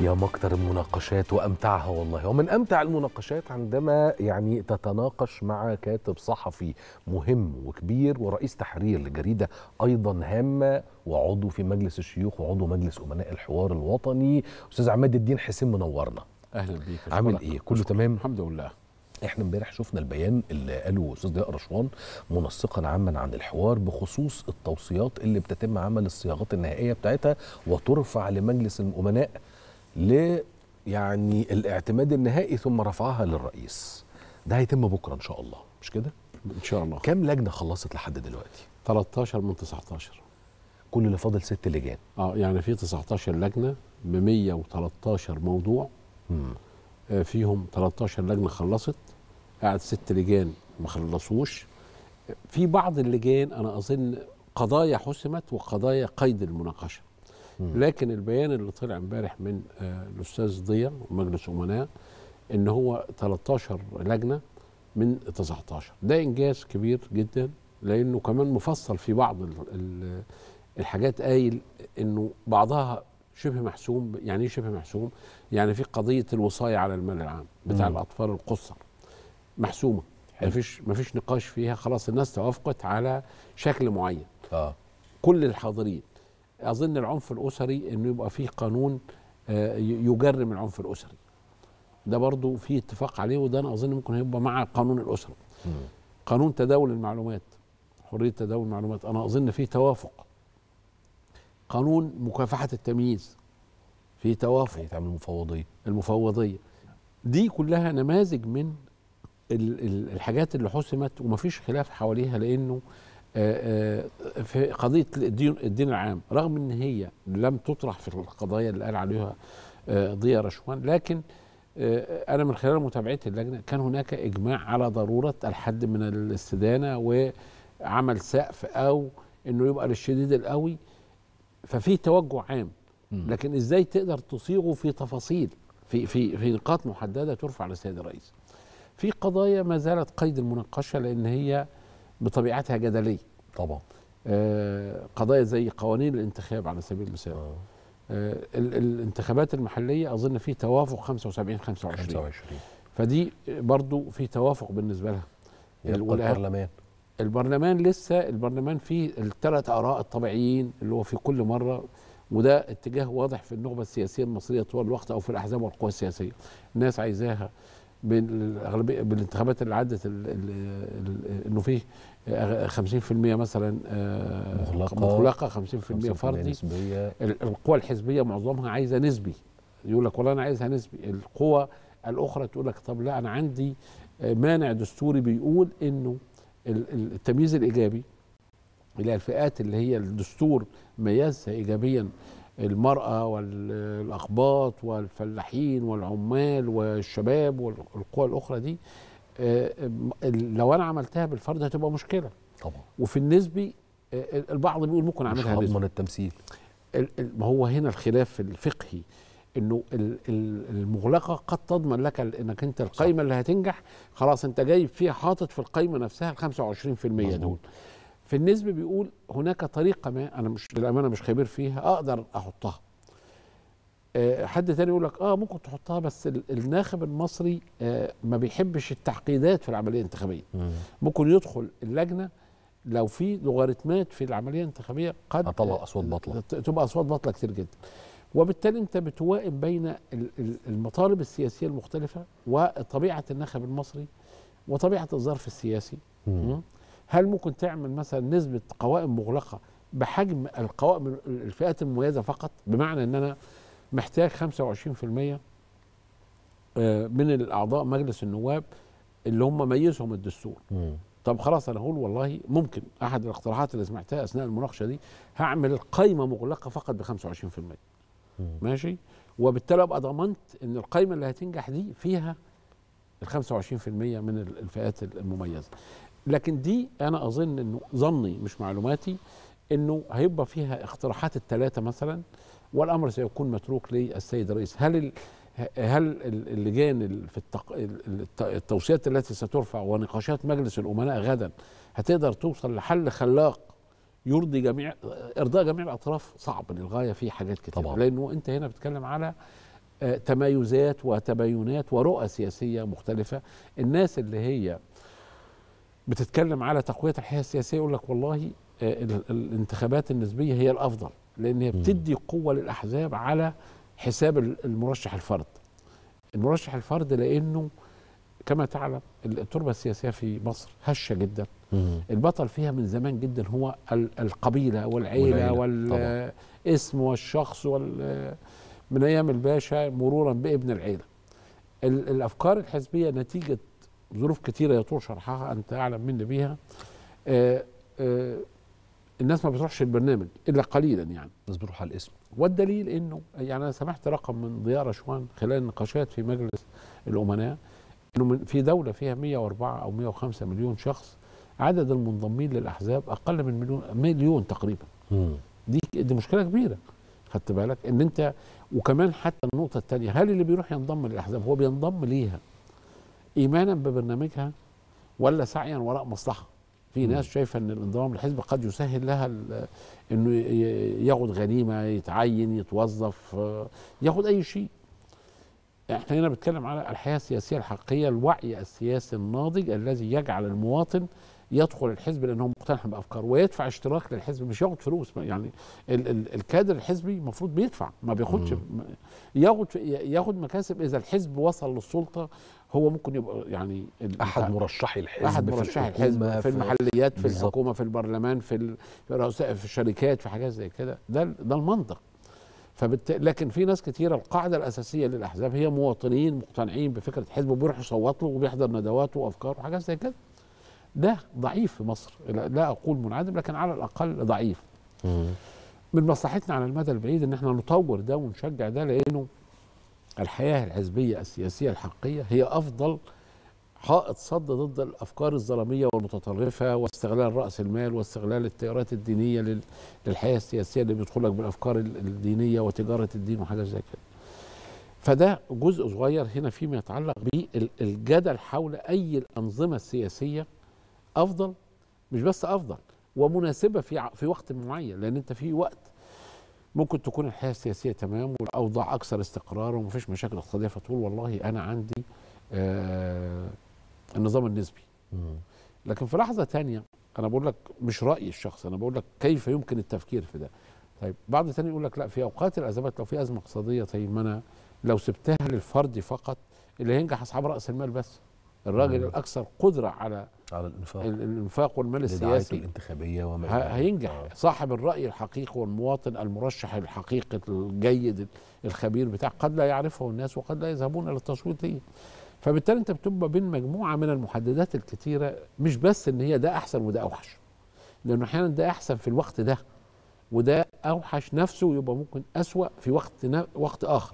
يا مكتر المناقشات وامتعها والله ومن امتع المناقشات عندما يعني تتناقش مع كاتب صحفي مهم وكبير ورئيس تحرير لجريده ايضا هامه وعضو في مجلس الشيوخ وعضو مجلس امناء الحوار الوطني استاذ عماد الدين حسين منورنا اهلا بيك عامل ايه كله تمام الحمد لله احنا امبارح شفنا البيان اللي قاله استاذ ضياء رشوان منسقا عاما عن الحوار بخصوص التوصيات اللي بتتم عمل الصياغات النهائيه بتاعتها وترفع لمجلس الامناء ل يعني الاعتماد النهائي ثم رفعها للرئيس ده هيتم بكره ان شاء الله مش كده ان شاء الله كام لجنه خلصت لحد دلوقتي 13 من 19 كل اللي فاضل ست لجان اه يعني في 19 لجنه ب 113 موضوع امم آه فيهم 13 لجنه خلصت قعد ست لجان ما خلصوش في بعض اللجان انا اظن قضايا حسمت وقضايا قيد المناقشه لكن البيان اللي طلع امبارح من آه، الاستاذ ضياء ومجلس امناء ان هو 13 لجنه من 19 ده انجاز كبير جدا لانه كمان مفصل في بعض الحاجات قايل انه بعضها شبه محسوم يعني ايه شبه محسوم يعني في قضيه الوصايه على المال العام بتاع مم. الاطفال القصر محسومه ما فيش ما فيش نقاش فيها خلاص الناس توافقت على شكل معين آه. كل الحاضرين اظن العنف الاسري انه يبقى فيه قانون آه، يجرم العنف الاسري ده برضو في اتفاق عليه وده انا اظن ممكن هيبقى مع قانون الاسره قانون تداول المعلومات حريه تداول المعلومات انا اظن فيه توافق قانون مكافحه التمييز فيه توافق تعمل المفوضيه المفوضيه دي كلها نماذج من الحاجات اللي حسمت ومفيش خلاف حواليها لانه آه، آه، في قضيه الدين, الدين العام رغم ان هي لم تطرح في القضايا اللي قال عليها آه، ضياء رشوان لكن انا من خلال متابعتي اللجنه كان هناك اجماع على ضروره الحد من الاستدانه وعمل سقف او انه يبقى للشديد القوي ففي توجه عام لكن ازاي تقدر تصيغه في تفاصيل في في في نقاط محدده ترفع للسيد الرئيس في قضايا ما زالت قيد المناقشه لان هي بطبيعتها جدليه طبعا آه قضايا زي قوانين الانتخاب على سبيل المثال آه. آه الانتخابات المحليه اظن في توافق 75 25 25 فدي برضو في توافق بالنسبه لها البرلمان البرلمان لسه البرلمان فيه الثلاث اراء الطبيعيين اللي هو في كل مره وده اتجاه واضح في النخبه السياسيه المصريه طوال الوقت او في الاحزاب والقوى السياسيه الناس عايزاها بالاغلبيه بالانتخابات اللي عدت انه في 50% مثلا آه، مغلقه, مغلقة 50%, 50% فردي نسبية. القوى الحزبيه معظمها عايزه نسبي يقول لك والله انا عايزها نسبي القوى الاخرى تقول لك طب لا انا عندي آه، مانع دستوري بيقول انه التمييز الايجابي الى الفئات اللي هي الدستور ميزها ايجابيا المرأة والأقباط والفلاحين والعمال والشباب والقوى الأخرى دي آه، آه، لو أنا عملتها بالفرد هتبقى مشكلة طبعا وفي النسبي آه، البعض بيقول ممكن أعملها مش هضمن التمثيل ما هو هنا الخلاف الفقهي انه المغلقه قد تضمن لك انك انت القايمه اللي هتنجح خلاص انت جايب فيها حاطط في القايمه نفسها ال 25% دول في النسب بيقول هناك طريقه ما انا مش للامانه مش خبير فيها اقدر احطها آه، حد تاني يقول لك اه ممكن تحطها بس الناخب المصري آه ما بيحبش التعقيدات في العمليه الانتخابيه ممكن يدخل اللجنه لو في لوغاريتمات في العمليه الانتخابيه قد تطلع اصوات باطله تبقى اصوات باطله كتير جدا وبالتالي انت بتوائم بين المطالب السياسيه المختلفه وطبيعه الناخب المصري وطبيعه الظرف السياسي مم. مم. هل ممكن تعمل مثلا نسبه قوائم مغلقه بحجم القوائم الفئات المميزه فقط بمعنى ان انا محتاج 25% آه، من الاعضاء مجلس النواب اللي هم ميزهم الدستور طب خلاص انا اقول والله ممكن احد الاقتراحات اللي سمعتها اثناء المناقشه دي هعمل قائمه مغلقه فقط ب 25% مم. ماشي وبالتالي ابقى ضمنت ان القائمه اللي هتنجح دي فيها ال 25% من الفئات المميزه لكن دي انا اظن انه ظني مش معلوماتي انه هيبقى فيها اقتراحات الثلاثه مثلا والامر سيكون متروك للسيد الرئيس هل ال هل اللجان في التق... التوصيات التي سترفع ونقاشات مجلس الامناء غدا هتقدر توصل لحل خلاق يرضي جميع ارضاء جميع الاطراف صعب للغايه في حاجات كتير طبعا. لانه انت هنا بتتكلم على آه، تمايزات وتباينات ورؤى سياسيه مختلفه الناس اللي هي بتتكلم على تقويه الحياه السياسيه يقول لك والله آه، الانتخابات النسبيه هي الافضل لان هي بتدي قوه للاحزاب على حساب المرشح الفرد المرشح الفرد لانه كما تعلم التربه السياسيه في مصر هشه جدا البطل فيها من زمان جدا هو القبيله والعيله والاسم والشخص وال من ايام الباشا مرورا بابن العيله الافكار الحزبيه نتيجه ظروف كتيره يطول شرحها انت اعلم مني بيها آآ آه، آآ آه، الناس ما بتروحش البرنامج الا قليلا يعني الناس بتروح على الاسم والدليل انه يعني انا سمعت رقم من ضياء رشوان خلال النقاشات في مجلس الامناء انه في دوله فيها 104 او 105 مليون شخص عدد المنضمين للاحزاب اقل من مليون مليون تقريبا دي دي مشكله كبيره خدت بالك ان انت وكمان حتى النقطه الثانيه هل اللي بيروح ينضم للاحزاب هو بينضم ليها ايمانا ببرنامجها ولا سعيا وراء مصلحه في ناس شايفه ان الانضمام للحزب قد يسهل لها انه ياخد غنيمه يتعين يتوظف آه، ياخد اي شيء احنا هنا بنتكلم على الحياه السياسيه الحقيقيه الوعي السياسي الناضج الذي يجعل المواطن يدخل الحزب لان هو مقتنع بافكاره ويدفع اشتراك للحزب مش ياخد فلوس يعني ال ال الكادر الحزبي المفروض بيدفع ما بياخدش ياخد ياخد مكاسب اذا الحزب وصل للسلطه هو ممكن يبقى يعني احد مرشحي الحزب احد مرشحي الحزب في, في المحليات في بالزبط. الحكومه في البرلمان في في الشركات في حاجات زي كده ده ده المنطق فبت... لكن في ناس كتيره القاعده الاساسيه للاحزاب هي مواطنين مقتنعين بفكره حزب وبيروحوا يصوتوا وبيحضر ندواته وافكاره وحاجات زي كده ده ضعيف في مصر لا اقول منعدم لكن على الاقل ضعيف من مصلحتنا على المدى البعيد ان احنا نطور ده ونشجع ده لانه الحياه الحزبيه السياسيه الحقيقيه هي افضل حائط صد ضد الافكار الظلاميه والمتطرفه واستغلال راس المال واستغلال التيارات الدينيه للحياه السياسيه اللي بيدخلك بالافكار الدينيه وتجاره الدين وحاجات زي كده. فده جزء صغير هنا فيما يتعلق بالجدل حول اي الانظمه السياسيه افضل مش بس افضل ومناسبه في في وقت معين لان انت في وقت ممكن تكون الحياه السياسيه تمام والاوضاع اكثر استقرارا ومفيش مشاكل اقتصاديه فتقول والله انا عندي آه النظام النسبي لكن في لحظه تانية انا بقول لك مش رايي الشخصي انا بقول لك كيف يمكن التفكير في ده طيب بعض تاني يقول لك لا في اوقات الازمات لو في ازمه اقتصاديه طيب ما انا لو سبتها للفرد فقط اللي هينجح اصحاب راس المال بس الراجل الاكثر قدره على على الانفاق الانفاق والمال السياسي الانتخابيه وما هينجح آه. صاحب الراي الحقيقي والمواطن المرشح الحقيقي الجيد الخبير بتاع قد لا يعرفه الناس وقد لا يذهبون الى التصويت ليه فبالتالي انت بتبقى بين مجموعه من المحددات الكثيره مش بس ان هي ده احسن وده اوحش لانه احيانا ده احسن في الوقت ده وده اوحش نفسه يبقى ممكن اسوا في وقت وقت اخر